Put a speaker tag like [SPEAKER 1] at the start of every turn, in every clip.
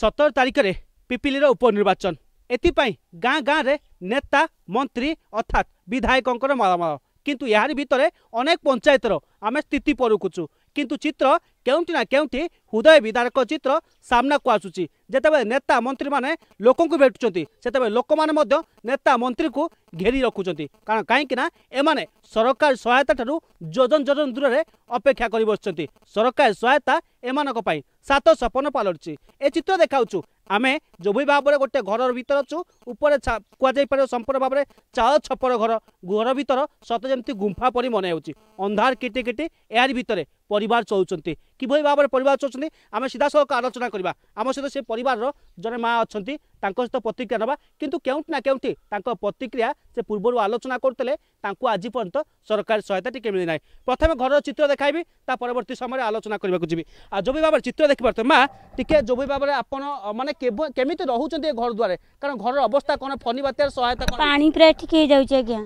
[SPEAKER 1] ସତର ତାରିଖରେ ପିପିଲିର ଉପନିର୍ବାଚନ ଏଥିପାଇଁ ଗାଁ ଗାଁରେ ନେତା ମନ୍ତ୍ରୀ ଅର୍ଥାତ୍ ବିଧାୟକଙ୍କର ମାଳମାଳ କିନ୍ତୁ ଏହାରି ଭିତରେ ଅନେକ ପଞ୍ଚାୟତର ଆମେ ସ୍ଥିତି ପରଖୁଛୁ କିନ୍ତୁ ଚିତ୍ର କେଉଁଠି ନା କେଉଁଠି ହୃଦୟ ବିଦାରକ ଚିତ୍ର ସାମ୍ନାକୁ ଆସୁଛି ଯେତେବେଳେ ନେତା ମନ୍ତ୍ରୀମାନେ ଲୋକଙ୍କୁ ଭେଟୁଛନ୍ତି ସେତେବେଳେ ଲୋକମାନେ ମଧ୍ୟ ନେତା ମନ୍ତ୍ରୀଙ୍କୁ ଘେରି ରଖୁଛନ୍ତି କାରଣ କାହିଁକିନା ଏମାନେ ସରକାର ସହାୟତା ଠାରୁ ଯୋଜନ ଯୋଜନ ଦୂରରେ ଅପେକ୍ଷା କରି ବସିଛନ୍ତି ସରକାରୀ ସହାୟତା ଏମାନଙ୍କ ପାଇଁ ସାତ ସପନ ପାଲଟିଛି ଏ ଚିତ୍ର ଦେଖାଉଛୁ ଆମେ ଯେଭଳି ଭାବରେ ଗୋଟେ ଘରର ଭିତରେ ଅଛୁ ଉପରେ କୁହାଯାଇପାରିବ ସମ୍ପୂର୍ଣ୍ଣ ଭାବରେ ଚାଳ ଛପର ଘର ଘର ଭିତର ସତ ଯେମିତି ଗୁମ୍ଫା ପରି ମନେ ହେଉଛି ଅନ୍ଧାର କିଟି କିଟି ଏହାରି ଭିତରେ পরিবার চলুচ্ছেন কিভাবে ভাবে পরিবার চলুচ্ছেন আমি সিধাসলখ আলোচনা করা আমার সহ সে পরিবারর জনে মা অনেক তাঁর সহ প্রতিক্রিয়া নেওয়া কিন্তু কেউটি না কেউটি তাঁর প্রতিক্রিয়া সে পূর্বর আলোচনা করলে তাঁকু আজ পর্যন্ত সরকারি সহায়তা টিকি মিলি না প্রথমে ঘরের চিত্র দেখাইবি তা পরবর্তী সময় আলোচনা করা যাবি আর জমি বাবার চিত্র দেখিপারে মা টিকি জমি বাবার আপনার মানে কেমিতি রুচান এ ঘর দ্বারে কারণ ঘরের অবস্থা কোণ ফনি বাত্যার সহায়তা পানি প্রায় ঠিক হয়ে যাচ্ছে আজ্ঞা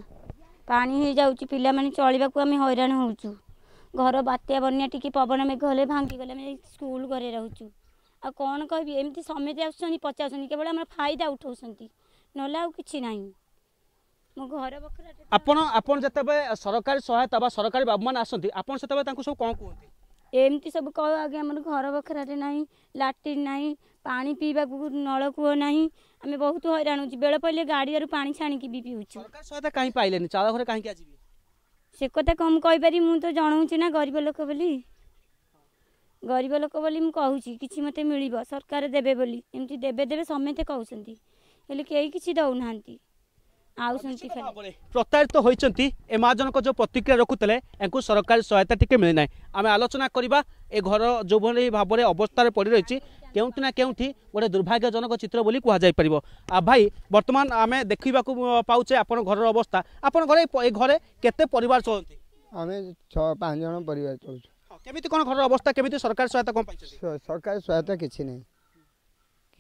[SPEAKER 1] পানি হয়ে যাচ্ছে পিলা মানে চলবাকে আমি হইরাণ হচ্ছু घर बात्या बन्या पवन मेघले भाँगिगर स्कुल घर रहेछ समय आचाउँ केवल फाइदा उठाउँदै नलाउँछ नै म घर बखर सरकारी सहायता बाबु म आसेबे कि कगे घर बखरे नै लाट्रिन नै पाइवा नलकुह नै आम बहुत हैराणु बेला पहिला गाडीहरू पाँच छाडिक सरकारी सहायता काहीँ पाइघर काहीँक आज ସେ କଥା କ'ଣ କହିପାରିବି ମୁଁ ତ ଜଣାଉଛି ନା ଗରିବ ଲୋକ ବୋଲି ଗରିବ ଲୋକ ବୋଲି ମୁଁ କହୁଛି କିଛି ମୋତେ ମିଳିବ ସରକାର ଦେବେ ବୋଲି ଏମିତି ଦେବେ ଦେବେ ସମସ୍ତେ କହୁଛନ୍ତି ହେଲେ କେହି କିଛି ଦେଉନାହାନ୍ତି आउँछ प्रतारित हुन्छ ए मा जनक जो प्रतिक्रिया रकुले या सरकारी सहायता टिके मिना आम आलोचना ए घर जो भए भावना अवस्था पडिरहेछ କେଉଁଠି ନା କେଉଁଠି ଗୋଟେ ଦୁର୍ଭାଗ୍ୟଜନକ ଚିତ୍ର ବୋଲି କୁହାଯାଇପାରିବ ଭାଇ ବର୍ତ୍ତମାନ ଆମେ ଦେଖିବାକୁ ପାଉଛେ ଆପଣ ଘରର ଅବସ୍ଥା ଆପଣ ଘରେ ଏ ଘରେ କେତେ ପରିବାର ଚଳନ୍ତି ଆମେ ଛଅ ପାଞ୍ଚ ଜଣ ପରିବାର ଚଳୁଛୁ କେମିତି କ'ଣ ଘରର ଅବସ୍ଥା କେମିତି ସରକାର ସହାୟତା କ'ଣ ପାଇଛନ୍ତି ସରକାର ସହାୟତା କିଛି ନାହିଁ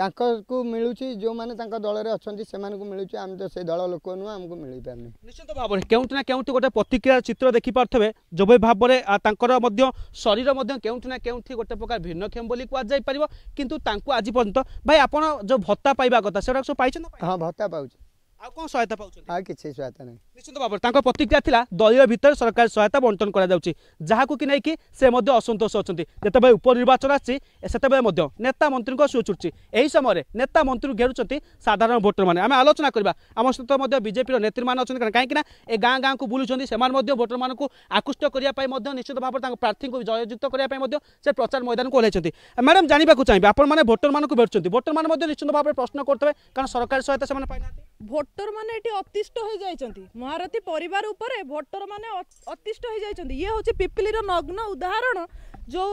[SPEAKER 1] ତାଙ୍କକୁ ମିଳୁଛି ଯେଉଁମାନେ ତାଙ୍କ ଦଳରେ ଅଛନ୍ତି ସେମାନଙ୍କୁ ମିଳୁଛି ଆମେ ତ ସେ ଦଳ ଲୋକ ନୁହଁ ଆମକୁ ମିଳିପାରୁନି ନିଶ୍ଚିତ ଭାବରେ କେଉଁଠି ନା କେଉଁଠି ଗୋଟେ ପ୍ରତିକ୍ରିୟା ଚିତ୍ର ଦେଖିପାରୁଥିବେ ଯେଭଳି ଭାବରେ ତାଙ୍କର ମଧ୍ୟ ଶରୀର ମଧ୍ୟ କେଉଁଠି ନା କେଉଁଠି ଗୋଟେ ପ୍ରକାର ଭିନ୍ନକ୍ଷମ ବୋଲି କୁହାଯାଇପାରିବ କିନ୍ତୁ ତାଙ୍କୁ ଆଜି ପର୍ଯ୍ୟନ୍ତ ଭାଇ ଆପଣ ଯେଉଁ ଭତ୍ତା ପାଇବା କଥା ସେଗୁଡ଼ାକ ସବୁ ପାଇଛନ୍ତି ହଁ ଭତ୍ତା ପାଉଛି ଆଉ କ'ଣ ସହାୟତା ପାଉଛନ୍ତି ଆଉ କିଛି ସହାୟତା ନାହିଁ ନିଶ୍ଚିତ ଭାବରେ ତାଙ୍କ ପ୍ରତିକ୍ରିୟା ଥିଲା ଦଳୀୟ ଭିତରେ ସରକାରୀ ସହାୟତା ବଣ୍ଟନ କରାଯାଉଛି ଯାହାକୁ କି ନେଇକି ସେ ମଧ୍ୟ ଅସନ୍ତୋଷ ଅଛନ୍ତି ଯେତେବେଳେ ଉପନିର୍ବାଚନ ଆସିଛି ସେତେବେଳେ ମଧ୍ୟ ନେତା ମନ୍ତ୍ରୀଙ୍କ ସୁଅ ଛୁଟୁଛି ଏହି ସମୟରେ ନେତା ମନ୍ତ୍ରୀଙ୍କୁ ଘେରୁଛନ୍ତି ସାଧାରଣ ଭୋଟରମାନେ ଆମେ ଆଲୋଚନା କରିବା ଆମ ସହିତ ମଧ୍ୟ ବିଜେପିର ନେତ୍ରୀମାନେ ଅଛନ୍ତି କାରଣ କାହିଁକିନା ଏ ଗାଁ ଗାଁକୁ ବୁଲୁଛନ୍ତି ସେମାନେ ମଧ୍ୟ ଭୋଟରମାନଙ୍କୁ ଆକୃଷ୍ଟ କରିବା ପାଇଁ ମଧ୍ୟ ନିଶ୍ଚିତ ଭାବରେ ତାଙ୍କ ପ୍ରାର୍ଥୀଙ୍କୁ ଜୟଯୁକ୍ତ କରିବା ପାଇଁ ମଧ୍ୟ ସେ ପ୍ରଚାର ମୈଦାନକୁ ଓହ୍ଲାଇଛନ୍ତି ମ୍ୟାଡ଼ାମ୍ ଜାଣିବାକୁ ଚାହିଁବେ ଆପଣମାନେ ଭୋଟରମାନଙ୍କୁ ଭେଟୁଛନ୍ତି ଭୋଟରମାନେ ମଧ୍ୟ ନିଶ୍ଚିତ ଭାବରେ ପ୍ରଶ୍ନ କରୁଥିବେ କାରଣ ସରକାରୀ ସହାୟତା ସେମାନେ ପାଇନାହାନ୍ତି
[SPEAKER 2] भोटर माने अतिष्ट हो जाय जाइन्छ महारथी परिवार उप भोटर माने अतिष्ट म अतिष्ठ है जाइन्छ इ पिपली रो नग्न उदाहरण जो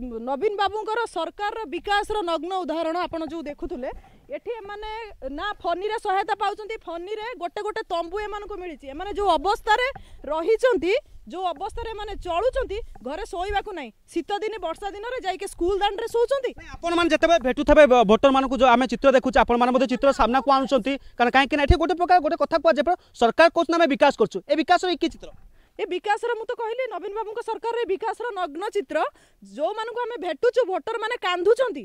[SPEAKER 2] नवीन बाबू बाबुङ सरकार विकास रो नग्न उदाहरण आपण जो देखुदै এটি এমানে না ফনি সহায়তা পাচ্ছেন ফনি গোটে গোটে তম্বু এমানকু মিছে এমানে যে অবস্থার রয়েছেন যে অবস্থার এমানে চলুছন্তি ঘরে শোইবাকু নাই শীত দিনে বর্ষা দিনের যাই স্কুল দাঁড়িয়ে শোউছন্তি আপনার মানে যেতবে
[SPEAKER 1] ভেটুথবে ভোটর মানুষ আমি চিত্র দেখুছি আপনার মধ্যে চিত্র সামনাকু আনুচ্ছেন কারণ কিনা এটি গোটে প্রকার গোটে কথা কুয়া যে সরকার কোচ আমি বিকাশ করছু এ বিকাশর কি চিত্র
[SPEAKER 2] বিকাশের মু তো কহিলি নবীন বাবু সরকারের বিকাশের নগ্ন চিত্র যে আমি ভেটুছু ভোটর মানে କାନ୍ଧୁଛନ୍ତି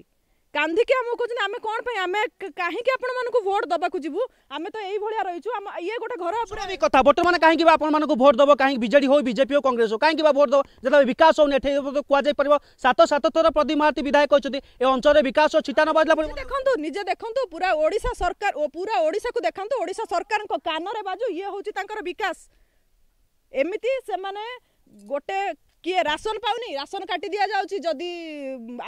[SPEAKER 2] গান্ধীকে আমাকে কହୁଛନ୍ତି আমি কোন পাই আমি কাহিকি আপন মানকু ভোট দবাকু যিবু আমি তো এই ভলিয়া রইছু আম ইয়ে গোটে ঘর উপরে বি কথা
[SPEAKER 1] বর্তমান কাহিকি বা আপন মানকু ভোট দব কাহিকি বিজেডি হো বিজেপি হো কংগ্রেস হো কাহিকি বা ভোট দব যেটা বিকাশ হো নেঠে তো কোয়া যাই পারিব সাত সাত থর প্রদীপ মহাতি বিধায়ক কইছতি এ অঞ্চলে বিকাশ হো চিতা
[SPEAKER 2] নবাদলা পড়ি দেখন্তু নিজে দেখন্তু পুরা ওড়িশা সরকার ও পুরা ওড়িশাকু দেখন্তু ওড়িশা সরকারଙ୍କ কানরে বাজু ইয়ে হଉଛି তাଙ୍କର বিকাশ এমিতি সেমানে গোটে କିଏ ରାସନ ପାଉନି ରାସନ କାଟି ଦିଆଯାଉଛି ଯଦି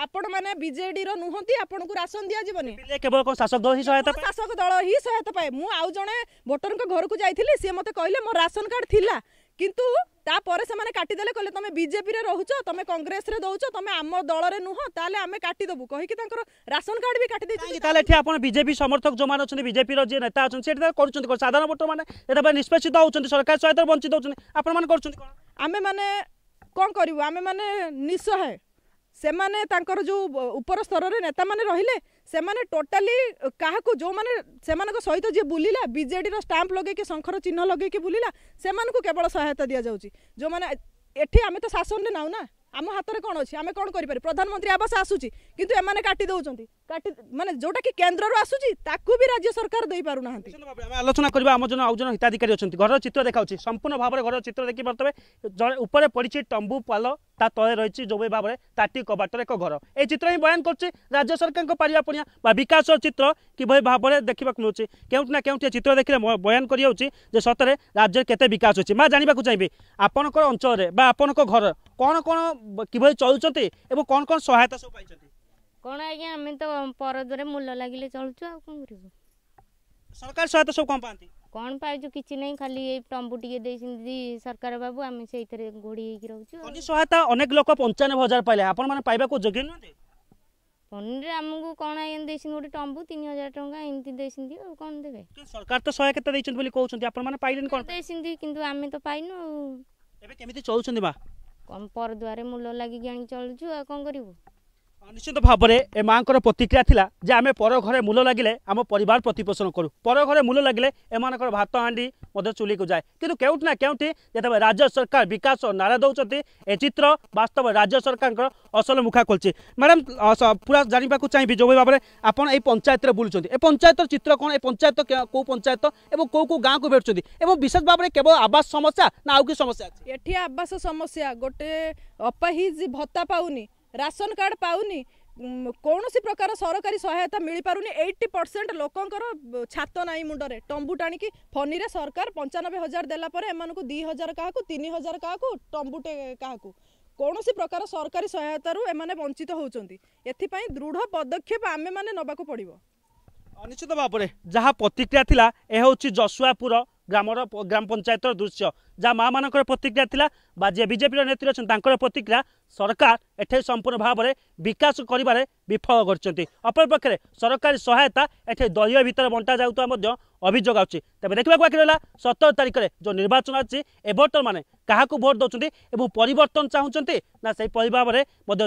[SPEAKER 2] ଆପଣମାନେ ବିଜେଡିର ନୁହନ୍ତି ଆପଣଙ୍କୁ ରାସନ ଦିଆଯିବନି କେବଳ ଶାସକ ଦଳ ହିଁ ସହାୟତା ଶାସକ ଦଳ ହିଁ ସହାୟତା ପାଏ ମୁଁ ଆଉ ଜଣେ ଭୋଟରଙ୍କ ଘରକୁ ଯାଇଥିଲି ସିଏ ମୋତେ କହିଲେ ମୋ ରାସନ କାର୍ଡ଼ ଥିଲା କିନ୍ତୁ ତାପରେ ସେମାନେ କାଟିଦେଲେ କହିଲେ ତମେ ବିଜେପିରେ ରହୁଛ ତମେ କଂଗ୍ରେସରେ ଦଉଛ ତମେ ଆମ ଦଳରେ ନୁହଁ ତାହେଲେ ଆମେ କାଟିଦେବୁ କହିକି ତାଙ୍କର ରାସନ କାର୍ଡ଼ ବି କାଟି ଦେଇଛନ୍ତି
[SPEAKER 1] ତାହେଲେ ଏଠି ଆପଣ ବିଜେପି ସମର୍ଥକ ଯେଉଁମାନେ ଅଛନ୍ତି ବିଜେପିର ଯିଏ ନେତା ଅଛନ୍ତି ସେଠି କରୁଛନ୍ତି କ'ଣ ସାଧାରଣ ଭୋଟରମାନେ
[SPEAKER 2] ଏଟା ପାଇଁ ନିଷ୍ପେଷିତ ହେଉଛନ୍ତି ସରକାର ସହାୟତାରୁ ବଞ୍ଚିତ ହେଉଛନ୍ତି ଆପଣମାନେ କରୁଛନ୍ତି କ'ଣ ଆମେମାନେ କ'ଣ କରିବୁ ଆମେମାନେ ନିଃସହାୟ ସେମାନେ ତାଙ୍କର ଯେଉଁ ଉପର ସ୍ତରରେ ନେତାମାନେ ରହିଲେ ସେମାନେ ଟୋଟାଲି କାହାକୁ ଯେଉଁମାନେ ସେମାନଙ୍କ ସହିତ ଯିଏ ବୁଲିଲା ବିଜେଡ଼ିର ଷ୍ଟାମ୍ପ ଲଗେଇକି ଶଙ୍ଖର ଚିହ୍ନ ଲଗେଇକି ବୁଲିଲା ସେମାନଙ୍କୁ କେବଳ ସହାୟତା ଦିଆଯାଉଛି ଯେଉଁମାନେ ଏଠି ଆମେ ତ ଶାସନରେ ନାହୁଁ ନା ଆମ ହାତରେ କ'ଣ ଅଛି ଆମେ କ'ଣ କରିପାରିବୁ ପ୍ରଧାନମନ୍ତ୍ରୀ ଆବାସ ଆସୁଛି କିନ୍ତୁ ଏମାନେ କାଟି ଦେଉଛନ୍ତି କାଟି ମାନେ ଯେଉଁଟାକି କେନ୍ଦ୍ରରୁ ଆସୁଛି ତାକୁ ବି ରାଜ୍ୟ ସରକାର ଦେଇପାରୁନାହାନ୍ତି
[SPEAKER 1] ଆମେ ଆଲୋଚନା କରିବା ଆମ ଜଣ ଆଉ ଜଣ ହିତାଧିକାରୀ ଅଛନ୍ତି ଘରର ଚିତ୍ର ଦେଖାଉଛି ସମ୍ପୂର୍ଣ୍ଣ ଭାବରେ ଘରର ଚିତ୍ର ଦେଖି ପାରୁଥିବେ ଉପରେ ପଡ଼ିଛି ତମ୍ବୁ ପାଲ তা তলে রয়েছে জমি ভাবে তাটি কবাটর এক ঘর এই চিত্র হি বয়ান করছে রাজ্য সরকারଙ୍କ পারিপাপণিয়া বা বিকাশর চিত্র কিভাবে ভাবে দেখা মিলুছে কেউটি না কেউটি চিত্র দেখলে বয়ান করে হচ্ছে যে সতরে রাজ্যের কেতে বিকাশ হচ্ছে মা জাঁয়া চাইবে আপনার অঞ্চলের বা আপনার ঘর কোণ কোণ কিভাবে চলুচার এবং কোণ কোণ সহায়তা সব পাইছেন কোণ আজ্ঞা আমি তো পরদরে মূল্য লাগিলে চলুছু আর কম করবু সরকার সহায়তা সব কম পাঁচ କ'ଣ ପାଇଛୁ କିଛି ନାହିଁ ଖାଲି ଏଇ ଟମ୍ବୁ ଟିକେ ଦେଇଛନ୍ତି ସରକାର ବାବୁ ଆମେ ସେଇଥିରେ ଘୋଡ଼ି ହେଇକି ରହୁଛୁ ସହାୟତା ଅନେକ ଲୋକ ପଞ୍ଚାନବେ ହଜାର ପାଇଲେ ଆପଣମାନେ ପାଇବାକୁ ଯୋଗ୍ୟ ନୁହନ୍ତି ଫୋନରେ ଆମକୁ କ'ଣ ଏମିତି ଦେଇଛନ୍ତି ଗୋଟେ ଟମ୍ବୁ ତିନି ହଜାର ଟଙ୍କା ଏମିତି ଦେଇଛନ୍ତି ଆଉ କ'ଣ ଦେବେ ସରକାର ତ ଶହେ କେତେ ଦେଇଛନ୍ତି ବୋଲି କହୁଛନ୍ତି ଆପଣମାନେ ପାଇଲେନି କ'ଣ ଦେଇଛନ୍ତି କିନ୍ତୁ ଆମେ ତ ପାଇନୁ ଆଉ ଏବେ କେମିତି ଚଳୁଛନ୍ତି ବା କ'ଣ ପରଦୁଆରେ ମୂଲ ଲାଗିକି ଆଣିକି ଚଳୁଛୁ ଆଉ କ'ଣ କରିବୁ নিশ্চিত ভাবে এ মাঙ্কর প্রতিক্রিয়া লা যে আমি পর ঘরে মূল লাগিলে আমার পরিবার প্রতিপোষণ করু পর ঘরে মূল লাগিলে এমানকর ভাত হাঁডি মধ্যে চুলিকু যায় কিন্তু কেউটি না কেউটি যেতবে রাজ্য সরকার বিকাশ নারা দৌঁতে এ চিত্র বাস্তব রাজ্য সরকারঙ্কর অসল মুখা খোলছে ম্যাডাম পুরা জাঁয়া চাইবি যে ভাবে আপনার এই পঞ্চায়েতরে বুলুচ্ছেন এ পঞ্চায়েতর চিত্র কোণ এ পঞ্চায়েত কেউ পঞ্চায়েত এবং কেউ কেউ গাঁকু ভেটুচ্ছেন এবং বিশেষ ভাবে কেবল আবাস সমস্যা না আউ কি সমস্যা
[SPEAKER 2] এটি আবাস সমস্যা গোটে অপাহিজ ভত্তা পাওনি ରାସନ କାର୍ଡ଼ ପାଉନି କୌଣସି ପ୍ରକାର ସରକାରୀ ସହାୟତା ମିଳିପାରୁନି ଏଇଟି ପରସେଣ୍ଟ ଲୋକଙ୍କର ଛାତ ନାହିଁ ମୁଣ୍ଡରେ ଟମ୍ବୁ ଟାଣିକି ଫନିରେ ସରକାର ପଞ୍ଚାନବେ ହଜାର ଦେଲା ପରେ ଏମାନଙ୍କୁ ଦୁଇ ହଜାର କାହାକୁ ତିନି ହଜାର କାହାକୁ ଟମ୍ବୁଟେ କାହାକୁ କୌଣସି ପ୍ରକାର ସରକାରୀ ସହାୟତାରୁ ଏମାନେ ବଞ୍ଚିତ ହେଉଛନ୍ତି ଏଥିପାଇଁ ଦୃଢ଼ ପଦକ୍ଷେପ ଆମେମାନେ ନେବାକୁ ପଡ଼ିବ
[SPEAKER 1] ନିଶ୍ଚିତ ଭାବରେ ଯାହା ପ୍ରତିକ୍ରିୟା ଥିଲା ଏହା ହେଉଛି ଯଶୁଆପୁର ଗ୍ରାମର ଗ୍ରାମ ପଞ୍ଚାୟତର ଦୃଶ୍ୟ ଯାହା ମାଆମାନଙ୍କର ପ୍ରତିକ୍ରିୟା ଥିଲା ବା ଯିଏ ବିଜେପିର ନେତ୍ରୀ ଅଛନ୍ତି ତାଙ୍କର ପ୍ରତିକ୍ରିୟା সরকার এটি সম্পূর্ণ ভাবে বিকাশ করবার বিফল করছেন অপরপক্ষে সরকারি সহায়তা এটি দলীয় ভিতরে বণ্টা যাওয়া অভিযোগ আছে তবে দেখা বাকি রা সতের তারিখে যে নির্বাচন আছে এ ভোটর মানে কাহকু ভোট দৌঁতে এবং পরিবর্তন চাহুমান না সেই পরিভাবে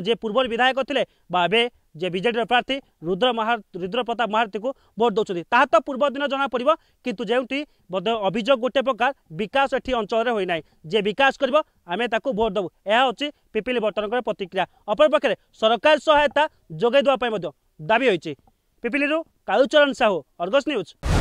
[SPEAKER 1] যে পূর্ব বিধায়ক লে বা এবে যে বিজেডির প্রার্থী রুদ্র মহার রুদ্র প্রতাপ মহারতীকে ভোট দৌঁতে তাহা তো পূর্বদিন জনাপড়ব কিন্তু যেটি বোধ অভিযোগ গোটে প্রকার বিকাশ এটি অঞ্চলের হয়ে না যে বিকাশ করব আমি তাকে ভোট দেবু এ হচ্ছে পিপিলি বর্তমানকর প্রতিক্রিয়া অপরপক্ষে সরকার সহায়তা যোগাই দেওয়া দাবি হয়েছে পিপিলি কালুচরণ সাহু অর্গস নিউজ